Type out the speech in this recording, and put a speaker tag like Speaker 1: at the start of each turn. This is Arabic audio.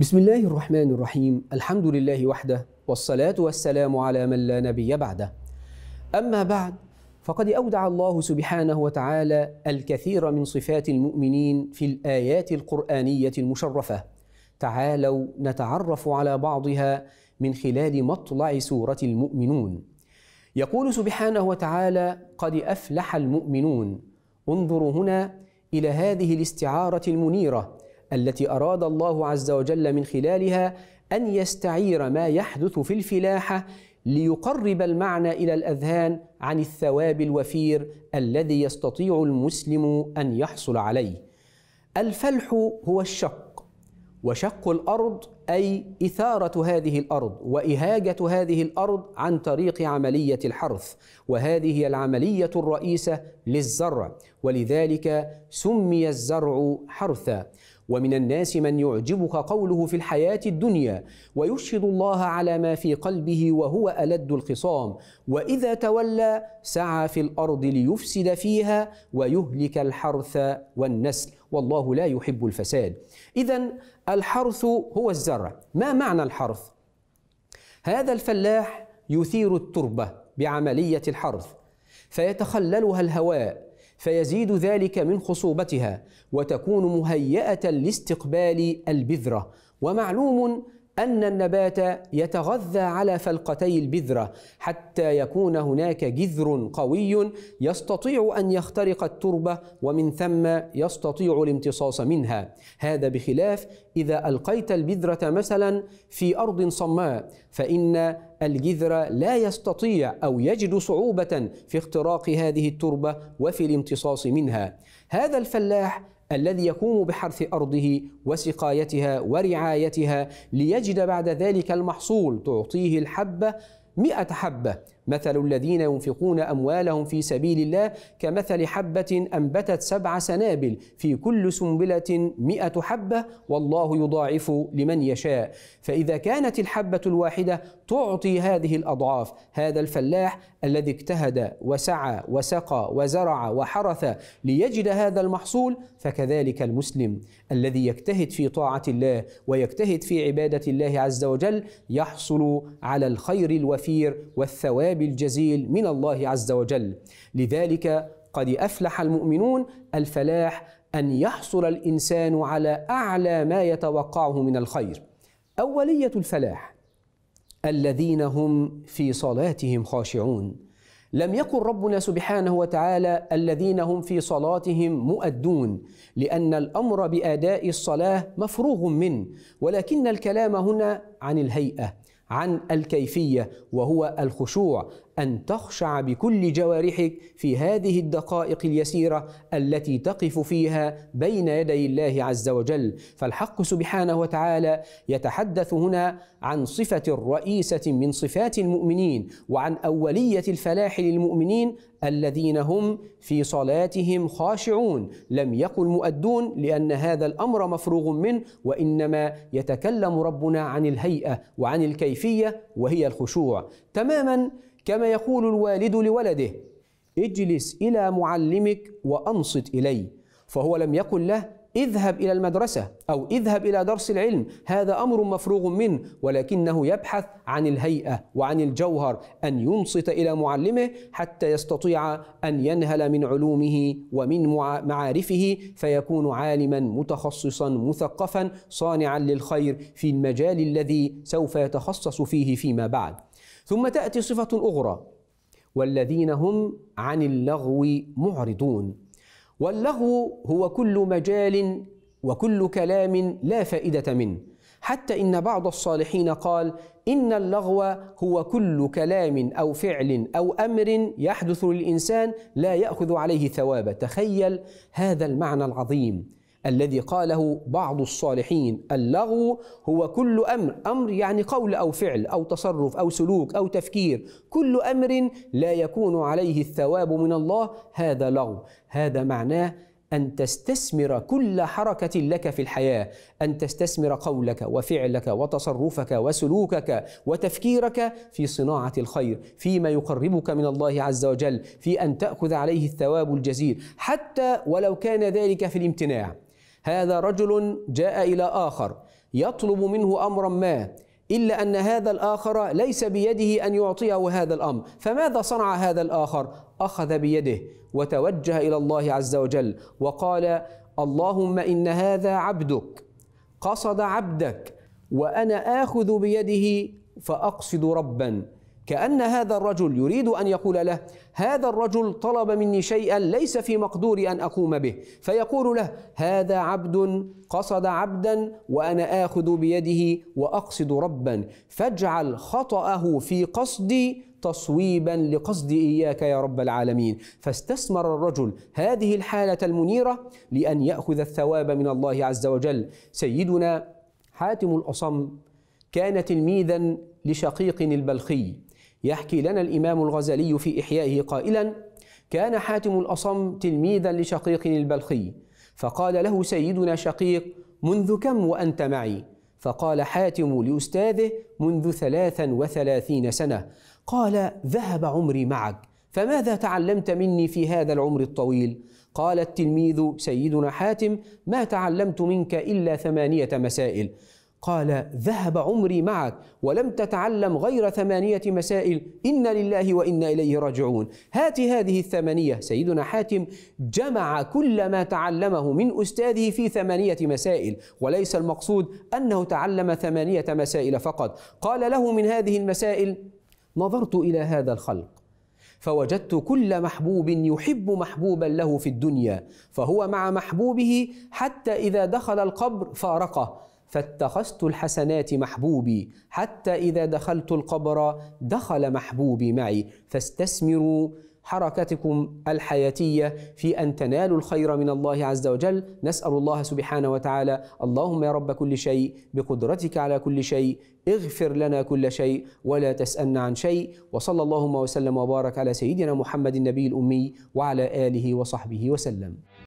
Speaker 1: بسم الله الرحمن الرحيم الحمد لله وحده والصلاة والسلام على من لا نبي بعده أما بعد فقد أودع الله سبحانه وتعالى الكثير من صفات المؤمنين في الآيات القرآنية المشرفة تعالوا نتعرف على بعضها من خلال مطلع سورة المؤمنون يقول سبحانه وتعالى قد أفلح المؤمنون انظروا هنا إلى هذه الاستعارة المنيرة التي أراد الله عز وجل من خلالها أن يستعير ما يحدث في الفلاحة ليقرب المعنى إلى الأذهان عن الثواب الوفير الذي يستطيع المسلم أن يحصل عليه. الفلح هو الشق، وشق الأرض أي إثارة هذه الأرض وإهاجة هذه الأرض عن طريق عملية الحرث، وهذه هي العملية الرئيسة للزرع، ولذلك سمي الزرع حرثا، ومن الناس من يعجبك قوله في الحياة الدنيا ويشهد الله على ما في قلبه وهو ألد الخصام وإذا تولى سعى في الأرض ليفسد فيها ويهلك الحرث والنسل والله لا يحب الفساد إذا الحرث هو الزرع ما معنى الحرث؟ هذا الفلاح يثير التربة بعملية الحرث فيتخللها الهواء فيزيد ذلك من خصوبتها وتكون مهيئه لاستقبال البذره ومعلوم أن النبات يتغذى على فلقتي البذرة حتى يكون هناك جذر قوي يستطيع أن يخترق التربة ومن ثم يستطيع الامتصاص منها هذا بخلاف إذا ألقيت البذرة مثلا في أرض صماء فإن الجذر لا يستطيع أو يجد صعوبة في اختراق هذه التربة وفي الامتصاص منها هذا الفلاح الذي يقوم بحرث أرضه وسقايتها ورعايتها ليجد بعد ذلك المحصول تعطيه الحبة مئة حبة مثل الذين ينفقون أموالهم في سبيل الله كمثل حبة أنبتت سبع سنابل في كل سنبلة مئة حبة والله يضاعف لمن يشاء فإذا كانت الحبة الواحدة تعطي هذه الأضعاف هذا الفلاح الذي اجتهد وسعى وسقى وزرع وحرث ليجد هذا المحصول فكذلك المسلم الذي يجتهد في طاعة الله ويجتهد في عبادة الله عز وجل يحصل على الخير الوفير والثواب العذاب الجزيل من الله عز وجل لذلك قد افلح المؤمنون الفلاح ان يحصل الانسان على اعلى ما يتوقعه من الخير اوليه الفلاح الذين هم في صلاتهم خاشعون لم يقل ربنا سبحانه وتعالى الذين هم في صلاتهم مؤدون لان الامر باداء الصلاه مفروغ منه ولكن الكلام هنا عن الهيئه عن الكيفيه وهو الخشوع أن تخشع بكل جوارحك في هذه الدقائق اليسيرة التي تقف فيها بين يدي الله عز وجل فالحق سبحانه وتعالى يتحدث هنا عن صفة رئيسة من صفات المؤمنين وعن أولية الفلاح للمؤمنين الذين هم في صلاتهم خاشعون لم يقل مؤدون لان هذا الامر مفروغ منه وانما يتكلم ربنا عن الهيئه وعن الكيفيه وهي الخشوع تماما كما يقول الوالد لولده اجلس إلى معلمك وأنصت إلي فهو لم يقل له اذهب إلى المدرسة أو اذهب إلى درس العلم هذا أمر مفروغ منه ولكنه يبحث عن الهيئة وعن الجوهر أن ينصت إلى معلمه حتى يستطيع أن ينهل من علومه ومن معارفه فيكون عالما متخصصا مثقفا صانعا للخير في المجال الذي سوف يتخصص فيه فيما بعد ثم تأتي صفة أخرى والذين هم عن اللغو معرضون واللغو هو كل مجال وكل كلام لا فائدة منه حتى إن بعض الصالحين قال إن اللغو هو كل كلام أو فعل أو أمر يحدث للإنسان لا يأخذ عليه ثواب تخيل هذا المعنى العظيم الذي قاله بعض الصالحين اللغو هو كل امر امر يعني قول او فعل او تصرف او سلوك او تفكير كل امر لا يكون عليه الثواب من الله هذا لغو هذا معناه أن تستثمر كل حركة لك في الحياة، أن تستثمر قولك وفعلك وتصرفك وسلوكك وتفكيرك في صناعة الخير، فيما يقربك من الله عز وجل، في أن تأخذ عليه الثواب الجزيل، حتى ولو كان ذلك في الامتناع. هذا رجل جاء إلى آخر يطلب منه أمرا ما إلا أن هذا الآخر ليس بيده أن يعطيه هذا الأمر فماذا صنع هذا الآخر؟ أخذ بيده وتوجه إلى الله عز وجل وقال اللهم إن هذا عبدك قصد عبدك وأنا آخذ بيده فأقصد ربًا كأن هذا الرجل يريد أن يقول له هذا الرجل طلب مني شيئا ليس في مقدوري أن أقوم به فيقول له هذا عبد قصد عبدا وأنا آخذ بيده وأقصد ربا فاجعل خطأه في قصدي تصويبا لقصد اياك يا رب العالمين فاستثمر الرجل هذه الحاله المنيره لان ياخذ الثواب من الله عز وجل سيدنا حاتم الاصم كان تلميذا لشقيق البلخي يحكي لنا الإمام الغزالي في إحيائه قائلا كان حاتم الأصم تلميذا لشقيق البلخي فقال له سيدنا شقيق منذ كم وأنت معي فقال حاتم لأستاذه منذ ثلاثا وثلاثين سنة قال ذهب عمري معك فماذا تعلمت مني في هذا العمر الطويل قال التلميذ سيدنا حاتم ما تعلمت منك إلا ثمانية مسائل قال ذهب عمري معك ولم تتعلم غير ثمانية مسائل إنا لله وإنا إليه راجعون هات هذه الثمانية سيدنا حاتم جمع كل ما تعلمه من أستاذه في ثمانية مسائل وليس المقصود أنه تعلم ثمانية مسائل فقط قال له من هذه المسائل نظرت إلى هذا الخلق فوجدت كل محبوب يحب محبوبا له في الدنيا فهو مع محبوبه حتى اذا دخل القبر فارقه فاتخذت الحسنات محبوبي حتى اذا دخلت القبر دخل محبوبي معي فاستثمروا حركتكم الحياتية في أن تنالوا الخير من الله عز وجل نسأل الله سبحانه وتعالى اللهم يا رب كل شيء بقدرتك على كل شيء اغفر لنا كل شيء ولا تسألنا عن شيء وصلى اللهم وسلم وبارك على سيدنا محمد النبي الأمي وعلى آله وصحبه وسلم